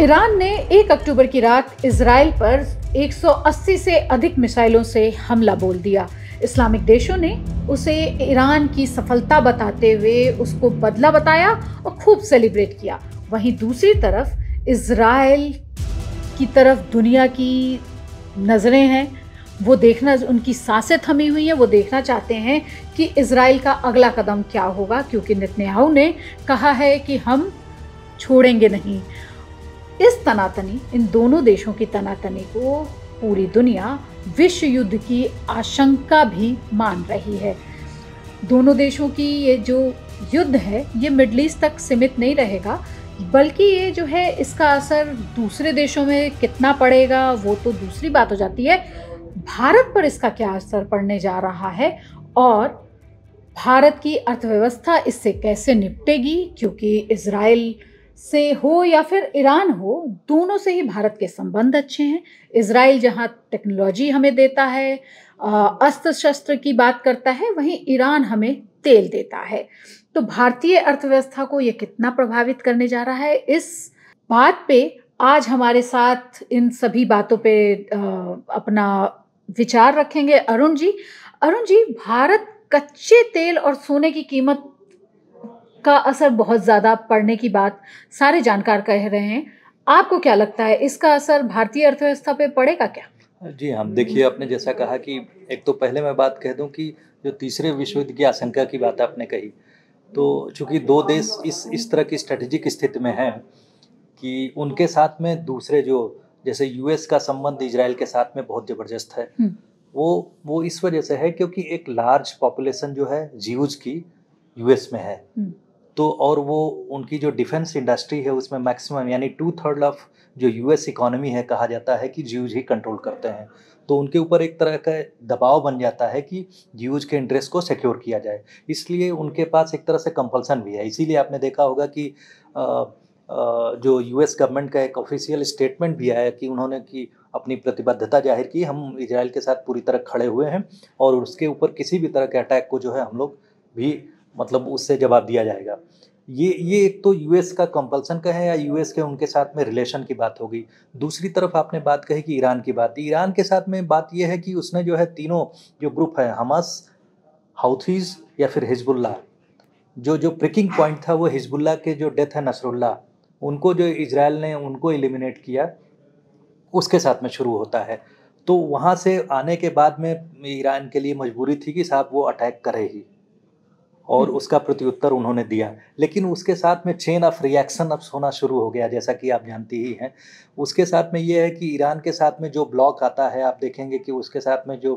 Iran ने 1 अक्टूबर की रात इसराइल पर 180 से अधिक मिसाइलों से हमला बोल दिया इस्लामिक देशों ने उसे ईरान की सफलता बताते हुए उसको बदला बताया और खूब सेलिब्रेट किया वहीं दूसरी तरफ इसराइल की तरफ दुनिया की नज़रें हैं वो देखना उनकी सांसें थमी हुई हैं वो देखना चाहते हैं कि इसराइल का अगला कदम क्या होगा क्योंकि नितन्याहू ने कहा है कि हम छोड़ेंगे नहीं इस तनातनी इन दोनों देशों की तनातनी को पूरी दुनिया विश्व युद्ध की आशंका भी मान रही है दोनों देशों की ये जो युद्ध है ये मिडल ईस्ट तक सीमित नहीं रहेगा बल्कि ये जो है इसका असर दूसरे देशों में कितना पड़ेगा वो तो दूसरी बात हो जाती है भारत पर इसका क्या असर पड़ने जा रहा है और भारत की अर्थव्यवस्था इससे कैसे निपटेगी क्योंकि इसराइल से हो या फिर ईरान हो दोनों से ही भारत के संबंध अच्छे हैं इसराइल जहाँ टेक्नोलॉजी हमें देता है अस्त्र शस्त्र की बात करता है वहीं ईरान हमें तेल देता है तो भारतीय अर्थव्यवस्था को ये कितना प्रभावित करने जा रहा है इस बात पे आज हमारे साथ इन सभी बातों पे अपना विचार रखेंगे अरुण जी अरुण जी भारत कच्चे तेल और सोने की कीमत का असर बहुत ज़्यादा पड़ने की बात सारे जानकार कह रहे हैं आपको क्या लगता है इसका असर भारतीय अर्थव्यवस्था पे पड़ेगा क्या जी हम हाँ, देखिए आपने जैसा कहा कि एक तो पहले मैं बात कह दूं कि जो तीसरे विश्व युद्ध की आशंका की बात आपने कही तो चूंकि दो देश इस इस तरह की स्ट्रेटेजिक स्थिति में हैं कि उनके साथ में दूसरे जो जैसे यूएस का संबंध इसराइल के साथ में बहुत ज़बरदस्त है हम्म। वो वो इस वजह से है क्योंकि एक लार्ज पॉपुलेशन जो है जीवज की यूएस में है हम्म। तो और वो उनकी जो डिफेंस इंडस्ट्री है उसमें मैक्सिमम यानी टू थर्ड ऑफ जो यूएस इकोनॉमी है कहा जाता है कि जीव ही कंट्रोल करते हैं तो उनके ऊपर एक तरह का दबाव बन जाता है कि यूज के इंटरेस्ट को सिक्योर किया जाए इसलिए उनके पास एक तरह से कंपलसन भी है इसीलिए आपने देखा होगा कि आ, आ, जो यूएस गवर्नमेंट का एक ऑफिशियल स्टेटमेंट भी आया कि उन्होंने कि अपनी प्रतिबद्धता जाहिर की हम इसराइल के साथ पूरी तरह खड़े हुए हैं और उसके ऊपर किसी भी तरह के अटैक को जो है हम लोग भी मतलब उससे जवाब दिया जाएगा ये ये एक तो यूएस का कंपल्सन का है या यूएस के उनके साथ में रिलेशन की बात होगी दूसरी तरफ आपने बात कही कि ईरान की बात ईरान के साथ में बात यह है कि उसने जो है तीनों जो ग्रुप है हमास हाउथीज़ या फिर हिजबुल्ला जो जो प्रिकिंग पॉइंट था वो हिजबुल्ला के जो डेथ है नसरुल्ला उनको जो इसराइल ने उनको एलिमिनेट किया उसके साथ में शुरू होता है तो वहाँ से आने के बाद में ईरान के लिए मजबूरी थी कि साहब वो अटैक करे ही और हम्म। उसका प्रत्युत्तर उन्होंने दिया लेकिन उसके साथ में चेन ऑफ रिएक्शन अब होना शुरू हो गया जैसा कि आप जानती ही हैं उसके साथ में ये है कि ईरान के साथ में जो ब्लॉक आता है आप देखेंगे कि उसके साथ में जो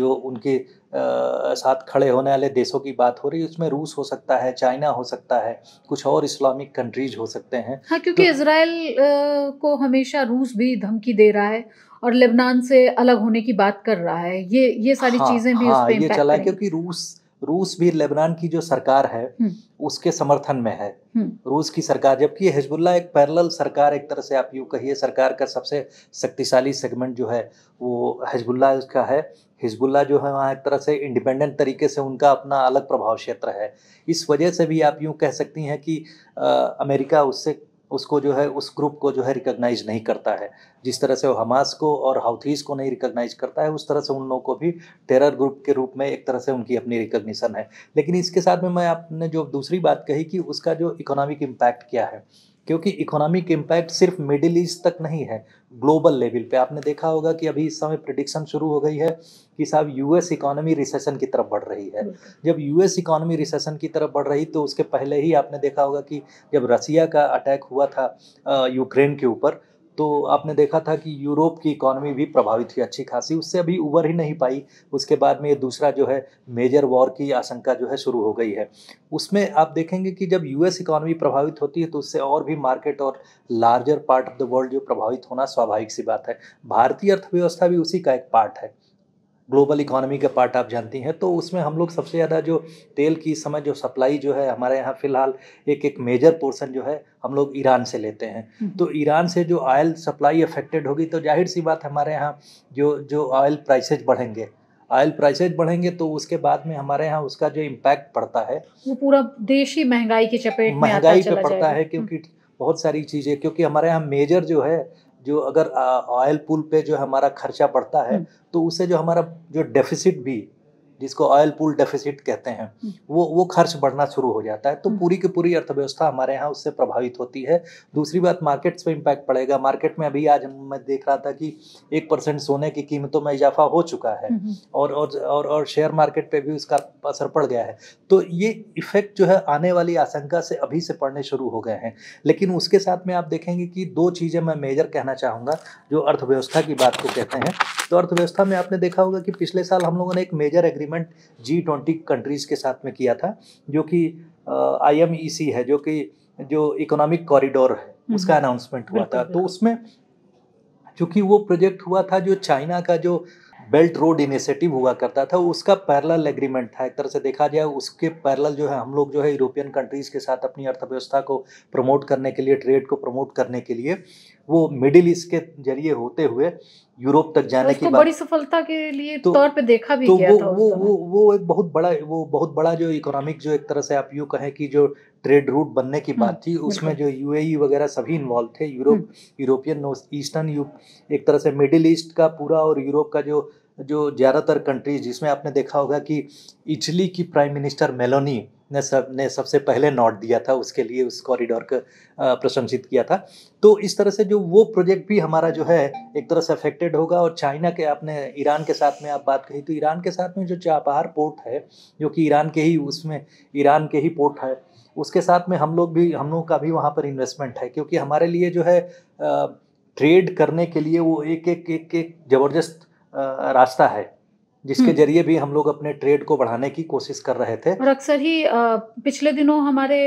जो उनके आ, साथ खड़े होने वाले देशों की बात हो रही है उसमें रूस हो सकता है चाइना हो सकता है कुछ और इस्लामिक कंट्रीज हो सकते हैं हाँ क्योंकि तो, इसराइल को हमेशा रूस भी धमकी दे रहा है और लेबनान से अलग होने की बात कर रहा है ये ये सारी हाँ, चीज़ें भी हाँ, उस ये चला क्योंकि रूस रूस भी लेबनान की जो सरकार है हम्म। उसके समर्थन में है हम्म। रूस की सरकार जबकि हिजबुल्ला एक पैरल सरकार एक तरह से आप यूँ कहिए सरकार का सबसे शक्तिशाली सेगमेंट जो है वो हिजबुल्ला का है हिजबुल्ला जो है वहाँ एक तरह से इंडिपेंडेंट तरीके से उनका अपना अलग प्रभाव क्षेत्र है इस वजह से भी आप यूँ कह सकती हैं कि आ, अमेरिका उससे उसको जो है उस ग्रुप को जो है रिकोगनाइज नहीं करता है जिस तरह से वो हमास को और हाउथीज को नहीं रिकॉग्नाइज करता है उस तरह से उन लोगों को भी टेरर ग्रुप के रूप में एक तरह से उनकी अपनी रिकॉग्निशन है लेकिन इसके साथ में मैं आपने जो दूसरी बात कही कि उसका जो इकोनॉमिक इम्पैक्ट क्या है क्योंकि इकोनॉमिक इम्पैक्ट सिर्फ मिडिल ईस्ट तक नहीं है ग्लोबल लेवल पे आपने देखा होगा कि अभी इस समय प्रिडिक्शन शुरू हो गई है कि साहब यूएस इकोनॉमी रिसेशन की तरफ बढ़ रही है जब यूएस इकोनॉमी रिसेशन की तरफ बढ़ रही तो उसके पहले ही आपने देखा होगा कि जब रसिया का अटैक हुआ था यूक्रेन के ऊपर तो आपने देखा था कि यूरोप की इकोनॉमी भी प्रभावित हुई अच्छी खासी उससे अभी उबर ही नहीं पाई उसके बाद में ये दूसरा जो है मेजर वॉर की आशंका जो है शुरू हो गई है उसमें आप देखेंगे कि जब यूएस इकोनॉमी प्रभावित होती है तो उससे और भी मार्केट और larger part of the world जो प्रभावित होना स्वाभाविक सी बात है भारतीय अर्थव्यवस्था भी उसी का एक पार्ट है ग्लोबल इकोनॉमी का पार्ट आप जानती हैं तो उसमें हम लोग सबसे ज़्यादा जो तेल की समय जो सप्लाई जो है हमारे यहाँ फ़िलहाल एक एक मेजर पोर्सन जो है हम लोग ईरान से लेते हैं हम्म। तो ईरान से जो ऑयल सप्लाई अफेक्टेड होगी तो जाहिर सी बात हमारे यहाँ जो जो ऑयल प्राइसेज बढ़ेंगे ऑयल प्राइसेज बढ़ेंगे तो उसके बाद में हमारे यहाँ उसका जो इम्पैक्ट पड़ता है वो पूरा देश ही महंगाई की चपेट महंगाई पे पड़ता है क्योंकि बहुत सारी चीज़ें क्योंकि हमारे यहाँ मेजर जो है जो अगर ऑयल पुल पे जो हमारा खर्चा बढ़ता है हम्म। तो उससे जो हमारा जो डेफिसिट भी जिसको ऑयल पुल डेफिसिट कहते हैं हम्म। वो वो खर्च बढ़ना शुरू हो जाता है तो हम्म। पूरी की पूरी अर्थव्यवस्था हमारे यहाँ उससे प्रभावित होती है दूसरी बात मार्केट्स पे इम्पैक्ट पड़ेगा मार्केट में अभी आज मैं देख रहा था कि एक परसेंट सोने की कीमतों में इजाफा हो चुका है हम्म, और और और, और शेयर मार्केट पे भी उसका असर पड़ गया है तो ये इफेक्ट जो है आने वाली आशंका से अभी से पड़ने शुरू हो गए हैं लेकिन उसके साथ में आप देखेंगे कि दो चीज़ें मैं मेजर कहना चाहूँगा जो अर्थव्यवस्था की बात को कहते हैं तो अर्थव्यवस्था में आपने देखा होगा कि पिछले साल हम लोगों ने एक मेजर एग्री एग्रीमेंट जी ट्वेंटी कंट्रीज़ के साथ में किया था जो कि आईएमईसी e है जो कि जो इकोनॉमिक कॉरिडोर है हम्म। उसका अनाउंसमेंट हुआ था तो उसमें चूंकि वो प्रोजेक्ट हुआ था जो चाइना का जो बेल्ट रोड इनिशिएटिव हुआ करता था उसका पैरल एग्रीमेंट था एक तरह से देखा जाए उसके पैरल जो है हम लोग जो है यूरोपियन कंट्रीज़ के साथ अपनी अर्थव्यवस्था को प्रमोट करने के लिए ट्रेड को प्रमोट करने के लिए वो मिडिल ईस्ट के जरिए होते हुए यूरोप तक जाने की बड़ी सफलता के लिए तो, तौर पे देखा भी तो गया वो, था वो वो वो एक बहुत बड़ा वो बहुत बड़ा जो इकोनॉमिक जो एक तरह से आप यूँ कहें कि जो ट्रेड रूट बनने की बात हम्म, थी उसमें जो यूएई वगैरह सभी इन्वॉल्व थे यूरोप हम्म। यूरोपियन ईस्टर्न यू एक तरह से मिडिल ईस्ट का पूरा और यूरोप का जो जो ज़्यादातर कंट्रीज जिसमें आपने देखा होगा कि इटली की प्राइम मिनिस्टर मेलोनी ने सब ने सबसे पहले नोट दिया था उसके लिए उस कॉरिडोर का प्रशंसित किया था तो इस तरह से जो वो प्रोजेक्ट भी हमारा जो है एक तरह से अफेक्टेड होगा और चाइना के आपने ईरान के साथ में आप बात कही तो ईरान के साथ में जो चापहार पोर्ट है जो कि ईरान के ही उसमें ईरान के ही पोर्ट है उसके साथ में हम लोग भी हम लोग का भी वहाँ पर इन्वेस्टमेंट है क्योंकि हमारे लिए जो है ट्रेड करने के लिए वो एक एक एक एक ज़बरदस्त रास्ता है जिसके हम्म। जरिए भी हम लोग अपने ट्रेड को बढ़ाने की कोशिश कर रहे थे और अक्सर ही पिछले दिनों हमारे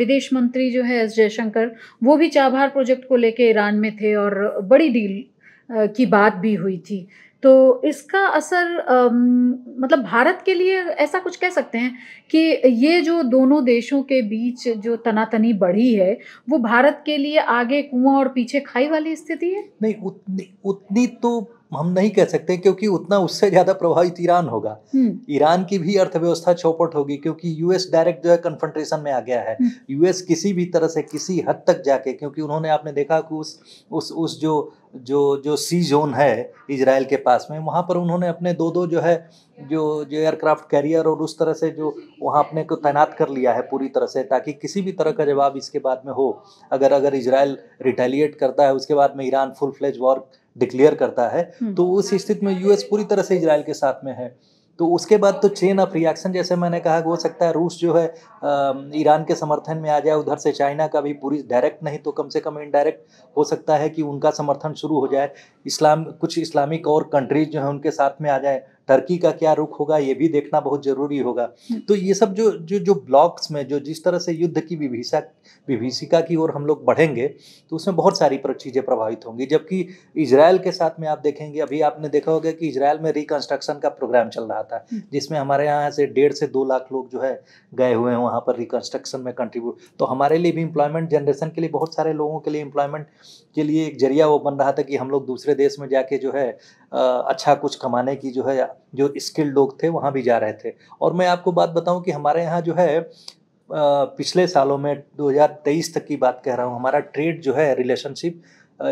विदेश मंत्री जो है एस जयशंकर वो भी चाबहार प्रोजेक्ट को लेके ईरान में थे और बड़ी डील की बात भी हुई थी तो इसका असर मतलब भारत के लिए ऐसा कुछ कह सकते हैं कि ये जो दोनों देशों के बीच जो तनातनी बढ़ी है वो भारत के लिए आगे कुआं और पीछे खाई वाली स्थिति है नहीं उतनी उतनी तो हम नहीं कह सकते क्योंकि उतना उससे ज्यादा प्रभावित ईरान होगा हम्म। ईरान की भी अर्थव्यवस्था चौपट होगी क्योंकि यूएस डायरेक्ट जो है कन्फ्रंटेशन में आ गया है हम्म। यूएस किसी भी तरह से किसी हद तक जाके क्योंकि उन्होंने आपने देखा कि उस उस उस जो जो जो सी जोन है इसराइल के पास में वहाँ पर उन्होंने अपने दो दो जो है जो जो एयरक्राफ्ट कैरियर और उस तरह से जो वहाँ अपने को तैनात कर लिया है पूरी तरह से ताकि किसी भी तरह का जवाब इसके बाद में हो अगर अगर इसराइल रिटेलिएट करता है उसके बाद में Iran full fledge war declare करता है हम्म। तो उस स्थिति में यूएस पूरी तरह से इसराइल के साथ में है तो उसके बाद तो चेन ऑफ रिएक्शन जैसे मैंने कहा हो सकता है रूस जो है ईरान के समर्थन में आ जाए उधर से चाइना का भी पूरी डायरेक्ट नहीं तो कम से कम इनडायरेक्ट हो सकता है कि उनका समर्थन शुरू हो जाए इस्लाम कुछ इस्लामिक और कंट्रीज जो है उनके साथ में आ जाए टर्की का क्या रुख होगा ये भी देखना बहुत जरूरी होगा हम्म। तो ये सब जो जो जो ब्लॉक्स में जो जिस तरह से युद्ध की विभीषा विभीषिका की ओर हम लोग बढ़ेंगे तो उसमें बहुत सारी चीज़ें प्रभावित होंगी जबकि इसराइल के साथ में आप देखेंगे अभी आपने देखा होगा कि इसराइल में रिकन्स्ट्रक्शन का प्रोग्राम चल रहा था हम्म। जिसमें हमारे यहाँ से डेढ़ से दो लाख लोग जो है गए हुए हैं वहाँ पर रिकन्स्ट्रक्शन में कंट्रीब्यूट तो हमारे लिए भी एम्प्लॉयमेंट जनरेशन के लिए बहुत सारे लोगों के लिए इम्प्लॉयमेंट के लिए एक जरिया वो बन रहा था कि हम लोग दूसरे देश में जाके जो है अच्छा कुछ कमाने की जो है जो स्किल्ड लोग थे वहाँ भी जा रहे थे और मैं आपको बात बताऊँ कि हमारे यहाँ जो है पिछले सालों में 2023 तक की बात कह रहा हूँ हमारा ट्रेड जो है रिलेशनशिप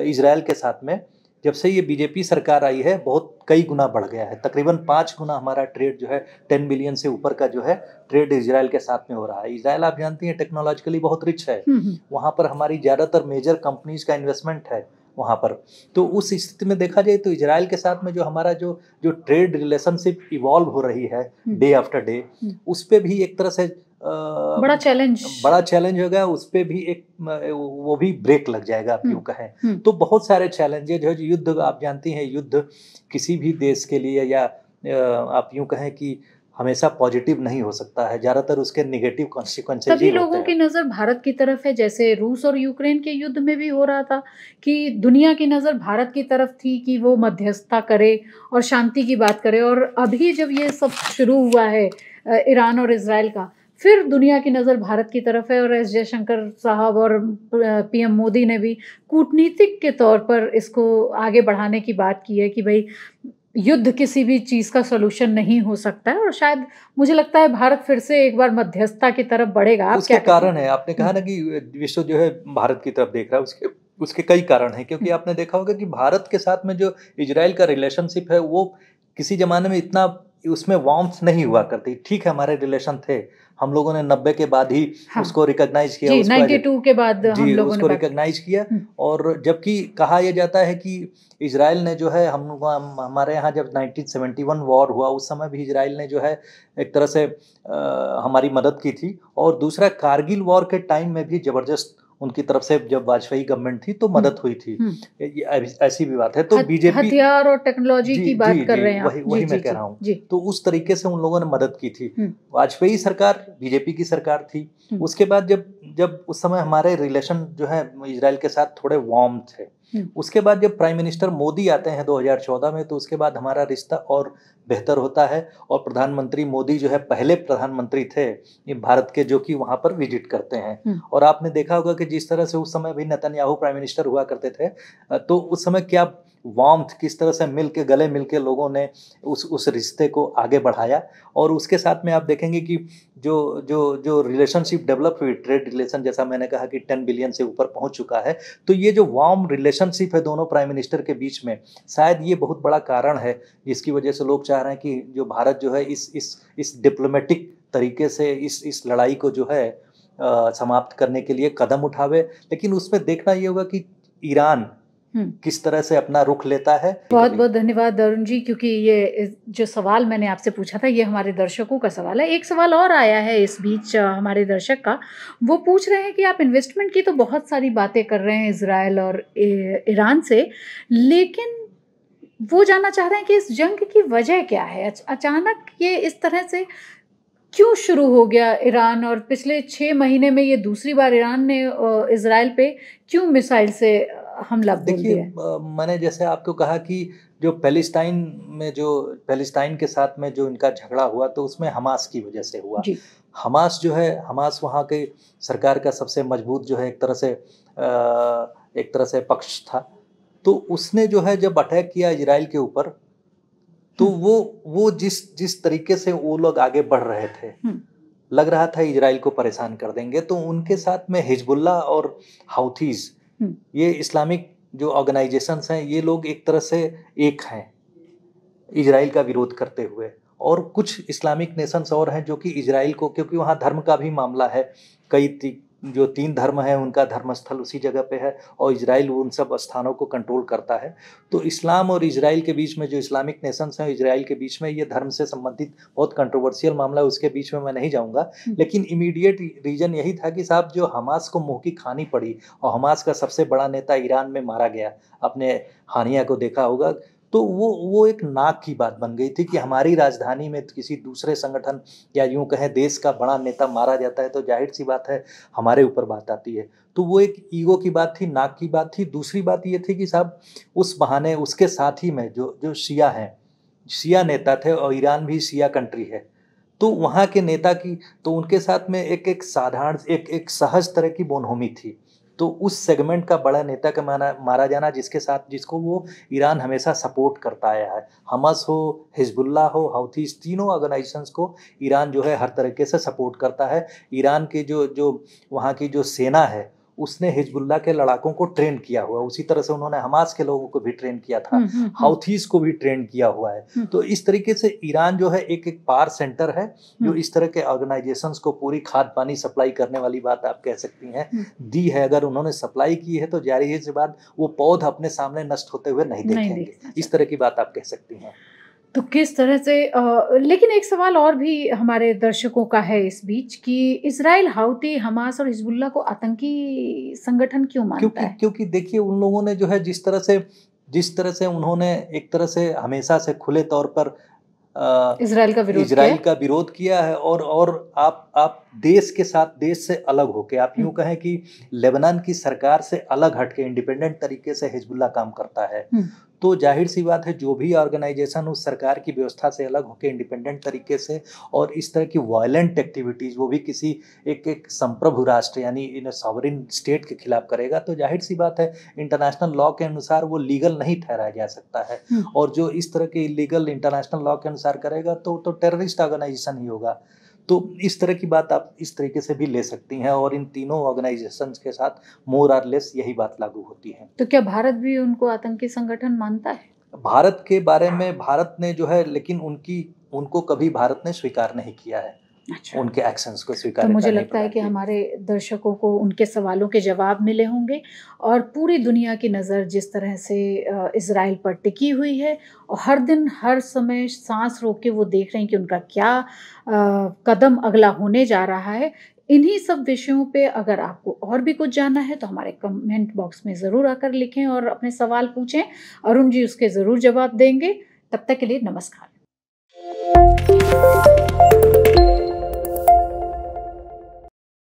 इसराइल के साथ में जब से ये बीजेपी सरकार आई है बहुत कई गुना बढ़ गया है तकरीबन पाँच गुना हमारा ट्रेड जो है टेन बिलियन से ऊपर का जो है ट्रेड इसराइल के साथ में हो रहा है इसराइल आप जानती हैं टेक्नोलॉजिकली बहुत रिच है हम्म, हम्म। वहाँ पर हमारी ज़्यादातर मेजर कंपनीज का इन्वेस्टमेंट है वहाँ पर तो उस स्थिति में देखा जाए तो इसराइल के साथ में जो हमारा जो जो ट्रेड रिलेशनशिप इवॉल्व हो रही है डे आफ्टर डे उस पर भी एक तरह से बड़ा चैलेंज बड़ा चैलेंज होगा उस पर भी एक वो भी ब्रेक लग जाएगा आप हम्म। यूँ कहें हम्म। तो बहुत सारे चैलेंजेज है जो युद्ध आप जानती हैं युद्ध किसी भी देश के लिए या आप यूँ कहें कि हमेशा पॉजिटिव नहीं हो सकता है ज्यादातर उसके निगेटिव कॉन्सिक्वेंसेस सभी लोगों की नजर भारत की तरफ है जैसे रूस और यूक्रेन के युद्ध में भी हो रहा था कि दुनिया की नजर भारत की तरफ थी कि वो मध्यस्थता करे और शांति की बात करे और अभी जब ये सब शुरू हुआ है ईरान और इसराइल का फिर दुनिया की नज़र भारत की तरफ है और एस जयशंकर साहब और पीएम मोदी ने भी कूटनीतिक के तौर पर इसको आगे बढ़ाने की बात की है कि भाई युद्ध किसी भी चीज़ का सोल्यूशन नहीं हो सकता है और शायद मुझे लगता है भारत फिर से एक बार मध्यस्थता की तरफ बढ़ेगा उसके क्या कारण है आपने कहा ना कि विश्व जो है भारत की तरफ देख रहा है उसके उसके कई कारण हैं क्योंकि आपने देखा होगा कि भारत के साथ में जो इजराइल का रिलेशनशिप है वो किसी ज़माने में इतना उसमें वार्म नहीं हुआ करती ठीक है हमारे रिलेशन थे हम लोगों ने नब्बे के बाद ही हाँ, उसको रिकॉग्नाइज किया नाइन्टी 92 के बाद जी, हम लोगों उसको रिकॉग्नाइज किया हम्म। और जबकि कहा यह जाता है कि इसराइल ने जो है हम हम हमारे यहाँ जब 1971 वॉर हुआ उस समय भी इसराइल ने जो है एक तरह से आ, हमारी मदद की थी और दूसरा कारगिल वॉर के टाइम में भी ज़बरदस्त उनकी तरफ से जब वाजपेयी गवर्नमेंट थी तो मदद हम्म। हुई थी हम्म। ऐसी भी बात है तो बीजेपी हथियार और टेक्नोलॉजी की बात कर रहे हैं वही जी, वही जी, मैं जी, कह रहा हूँ तो उस तरीके से उन लोगों ने मदद की थी हम्म। वाजपेयी सरकार बीजेपी की सरकार थी उसके बाद जब जब उस समय हमारे रिलेशन जो है इसराइल के साथ थोड़े वार्म थे उसके बाद जब प्राइम मिनिस्टर मोदी आते हैं 2014 में तो उसके बाद हमारा रिश्ता और बेहतर होता है और प्रधानमंत्री मोदी जो है पहले प्रधानमंत्री थे भारत के जो कि वहाँ पर विजिट करते हैं हम्म। और आपने देखा होगा कि जिस तरह से उस समय भी नेतन्याहू प्राइम मिनिस्टर हुआ करते थे तो उस समय क्या वाम्थ किस तरह से मिल के गले मिल के लोगों ने उस उस रिश्ते को आगे बढ़ाया और उसके साथ में आप देखेंगे कि जो जो जो रिलेशनशिप डेवलप हुई ट्रेड रिलेशन जैसा मैंने कहा कि टेन बिलियन से ऊपर पहुंच चुका है तो ये जो वार्म रिलेशनशिप है दोनों प्राइम मिनिस्टर के बीच में शायद ये बहुत बड़ा कारण है जिसकी वजह से लोग चाह रहे हैं कि जो भारत जो है इस इस इस डिप्लोमेटिक तरीके से इस इस लड़ाई को जो है आ, समाप्त करने के लिए कदम उठावे लेकिन उसमें देखना ये होगा कि ईरान हम्म। किस तरह से अपना रुख लेता है बहुत बहुत धन्यवाद अरुण जी क्योंकि ये जो सवाल मैंने आपसे पूछा था ये हमारे दर्शकों का सवाल है एक सवाल और आया है इस बीच हमारे दर्शक का वो पूछ रहे हैं कि आप इन्वेस्टमेंट की तो बहुत सारी बातें कर रहे हैं इसराइल और ईरान से लेकिन वो जानना चाह रहे हैं कि इस जंग की वजह क्या है अचानक ये इस तरह से क्यों शुरू हो गया ईरान और पिछले छः महीने में ये दूसरी बार ईरान ने इसराइल पे क्यों मिसाइल से हमला देखिए मैंने जैसे आपको कहा कि जो पैलेस्टाइन में जो पैलेस्टाइन के साथ में जो इनका झगड़ा हुआ तो उसमें हमास की वजह से हुआ हमास जो है हमास वहाँ के सरकार का सबसे मजबूत जो है एक तरह से एक तरह से पक्ष था तो उसने जो है जब अटैक किया इसराइल के ऊपर तो हम्म। वो वो जिस जिस तरीके से वो लोग आगे बढ़ रहे थे हम्म। लग रहा था इसराइल को परेशान कर देंगे तो उनके साथ में हिजबुल्ला और हाउथीज़ हम्म। ये इस्लामिक जो ऑर्गेनाइजेशंस हैं ये लोग एक तरह से एक हैं इजराइल का विरोध करते हुए और कुछ इस्लामिक नेशंस और हैं जो कि इजराइल को क्योंकि वहाँ धर्म का भी मामला है कई जो तीन धर्म है उनका धर्मस्थल उसी जगह पे है और इसराइल उन सब स्थानों को कंट्रोल करता है तो इस्लाम और इसराइल के बीच में जो इस्लामिक नेशंस हैं इसराइल के बीच में ये धर्म से संबंधित बहुत कंट्रोवर्शियल मामला है उसके बीच में मैं नहीं जाऊँगा हम्म। लेकिन इमीडिएट रीजन यही था कि साहब जो हमास को मुँह की खानी पड़ी और हमास का सबसे बड़ा नेता ईरान में मारा गया अपने हानिया को देखा होगा तो वो वो एक नाक की बात बन गई थी कि हमारी राजधानी में किसी दूसरे संगठन या यूं कहें देश का बड़ा नेता मारा जाता है तो जाहिर सी बात है हमारे ऊपर बात आती है तो वो एक ईगो की बात थी नाक की बात थी दूसरी बात ये थी कि साहब उस बहाने उसके साथ ही में जो जो शिया हैं शिया नेता थे और ईरान भी शिया कंट्री है तो वहाँ के नेता की तो उनके साथ में एक एक साधारण एक एक सहज तरह की बोनहोमी थी तो उस सेगमेंट का बड़ा नेता का माना मारा जाना जिसके साथ जिसको वो ईरान हमेशा सपोर्ट करता आया है हमस हो हिजबुल्ला हो हाउथीज तीनों ऑर्गेनाइजेशंस को ईरान जो है हर तरीके से सपोर्ट करता है ईरान के जो जो वहाँ की जो सेना है उसने हिजबुल्ला के लड़ाकों को ट्रेन किया हुआ उसी तरह से उन्होंने हमास के लोगों को भी ट्रेन किया था हम्म, हम्म, हम्म। हाउथीज को भी ट्रेन किया हुआ है तो इस तरीके से ईरान जो है एक एक पार सेंटर है जो इस तरह के ऑर्गेनाइजेशन को पूरी खाद पानी सप्लाई करने वाली बात आप कह सकती हैं दी है अगर उन्होंने सप्लाई की है तो जारी है बाद वो पौध अपने सामने नष्ट होते हुए नहीं देखेंगे इस तरह की बात आप कह सकती हैं तो किस तरह से आ, लेकिन एक सवाल और भी हमारे दर्शकों का है इस बीच कि इसराइल हाउती हमास और हिजबुल्ला को आतंकी संगठन क्यों मानता क्योंकि, है क्योंकि देखिए उन लोगों ने जो है जिस तरह से जिस तरह से उन्होंने एक तरह से हमेशा से खुले तौर पर इसराइल का विरोध इसराइल का विरोध किया है और और आप आप देश के साथ देश से अलग होके आप यूं हम्म। कहें कि लेबनान की सरकार से अलग हटके इंडिपेंडेंट तरीके से हिजबुल्ला काम करता है हम्म। तो जाहिर सी बात है जो भी ऑर्गेनाइजेशन उस सरकार की व्यवस्था से अलग होकर इंडिपेंडेंट तरीके से और इस तरह की वायलेंट एक्टिविटीज़ वो भी किसी एक एक संप्रभु राष्ट्र यानी इन सॉवरिन स्टेट के खिलाफ करेगा तो जाहिर सी बात है इंटरनेशनल लॉ के अनुसार वो लीगल नहीं ठहराया जा सकता है हम्म। और जो इस तरह के इलीगल इंटरनेशनल लॉ के अनुसार करेगा तो तो टेररिस्ट ऑर्गेनाइजेशन ही होगा तो इस तरह की बात आप इस तरीके से भी ले सकती हैं और इन तीनों ऑर्गेनाइजेशन के साथ मोर आर लेस यही बात लागू होती है तो क्या भारत भी उनको आतंकी संगठन मानता है भारत के बारे में भारत ने जो है लेकिन उनकी उनको कभी भारत ने स्वीकार नहीं किया है अच्छा। उनके एक्शंस को स्वीकार तो मुझे लगता है कि हमारे दर्शकों को उनके सवालों के जवाब मिले होंगे और पूरी दुनिया की नज़र जिस तरह से इसराइल पर टिकी हुई है और हर दिन हर समय सांस रोक के वो देख रहे हैं कि उनका क्या आ, कदम अगला होने जा रहा है इन्हीं सब विषयों पे अगर आपको और भी कुछ जानना है तो हमारे कमेंट बॉक्स में ज़रूर आकर लिखें और अपने सवाल पूछें अरुण जी उसके ज़रूर जवाब देंगे तब तक के लिए नमस्कार